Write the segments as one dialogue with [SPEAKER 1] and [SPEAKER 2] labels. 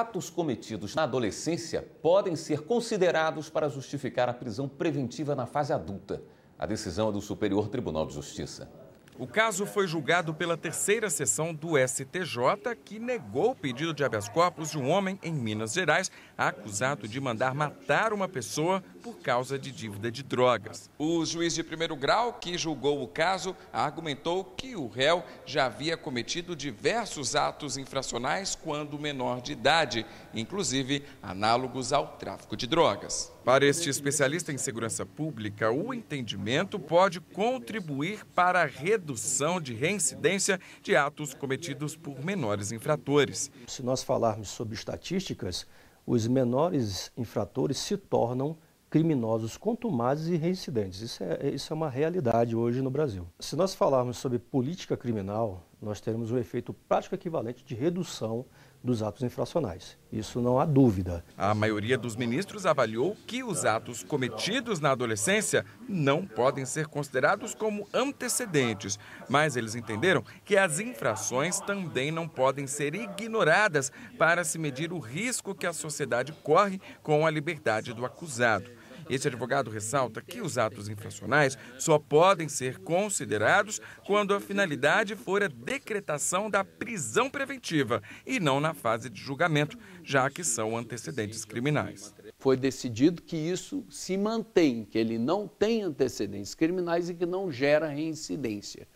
[SPEAKER 1] atos cometidos na adolescência podem ser considerados para justificar a prisão preventiva na fase adulta. A decisão é do Superior Tribunal de Justiça.
[SPEAKER 2] O caso foi julgado pela terceira sessão do STJ, que negou o pedido de habeas corpus de um homem em Minas Gerais, acusado de mandar matar uma pessoa por causa de dívida de drogas. O juiz de primeiro grau, que julgou o caso, argumentou que o réu já havia cometido diversos atos infracionais quando menor de idade, inclusive análogos ao tráfico de drogas. Para este especialista em segurança pública, o entendimento pode contribuir para a redução de reincidência
[SPEAKER 3] de atos cometidos por menores infratores. Se nós falarmos sobre estatísticas, os menores infratores se tornam criminosos contumazes e reincidentes. Isso é, isso é uma realidade hoje no Brasil. Se nós falarmos sobre política criminal, nós teremos um efeito prático equivalente de redução dos atos infracionais. Isso não há dúvida.
[SPEAKER 2] A maioria dos ministros avaliou que os atos cometidos na adolescência não podem ser considerados como antecedentes, mas eles entenderam que as infrações também não podem ser ignoradas para se medir o risco que a sociedade corre com a liberdade do acusado. Este advogado ressalta que os atos infracionais só podem ser considerados quando a finalidade for a decretação da prisão preventiva e não na fase de julgamento, já que
[SPEAKER 4] são antecedentes criminais. Foi decidido que isso se mantém, que ele não tem antecedentes criminais e que não gera reincidência.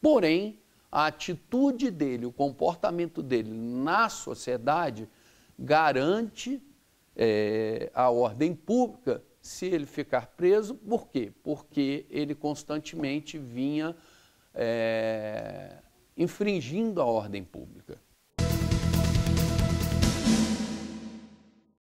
[SPEAKER 4] Porém, a atitude dele, o comportamento dele na sociedade garante é, a ordem pública se ele ficar preso, por quê? Porque ele constantemente vinha é, infringindo a ordem pública.